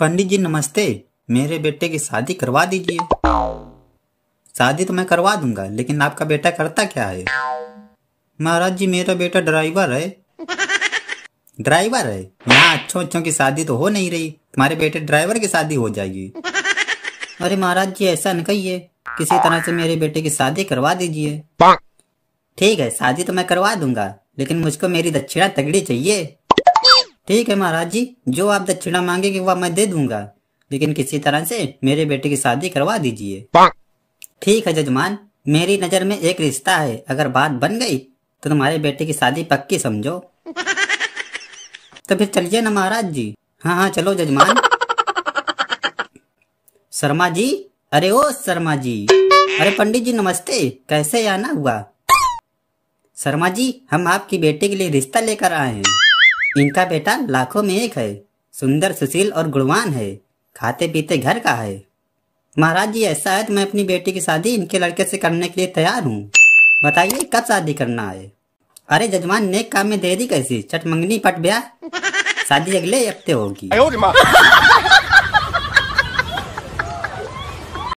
पंडित जी नमस्ते मेरे बेटे की शादी करवा दीजिए शादी तो मैं करवा दूंगा लेकिन आपका बेटा करता क्या है महाराज जी मेरा बेटा ड्राइवर है ड्राइवर है यहाँ अच्छों अच्छों की शादी तो हो नहीं रही तुम्हारे बेटे ड्राइवर की शादी हो जाएगी अरे महाराज जी ऐसा न कहिए किसी तरह से मेरे बेटे की शादी करवा दीजिए ठीक है शादी तो मैं करवा दूंगा लेकिन मुझको मेरी दक्षिणा तगड़ी चाहिए ठीक है महाराज जी जो आप दक्षिणा मांगेंगे वह मैं दे दूंगा लेकिन किसी तरह से मेरे बेटे की शादी करवा दीजिए ठीक है जजमान मेरी नजर में एक रिश्ता है अगर बात बन गई तो तुम्हारे बेटे की शादी पक्की समझो तो फिर चलिए ना महाराज जी हाँ हाँ चलो जजमान शर्मा जी अरे ओ शर्मा जी अरे पंडित जी नमस्ते कैसे आना हुआ शर्मा जी हम आपकी बेटे के लिए रिश्ता लेकर आए हैं इनका बेटा लाखों में एक है सुंदर सुशील और गुणवान है खाते पीते घर का है महाराज जी ऐसा है तो मैं अपनी बेटी की शादी इनके लड़के से करने के लिए तैयार हूँ बताइए कब शादी करना है अरे जजमान नेक काम में देरी कैसी मंगनी पट ब्याह शादी अगले हफ्ते होगी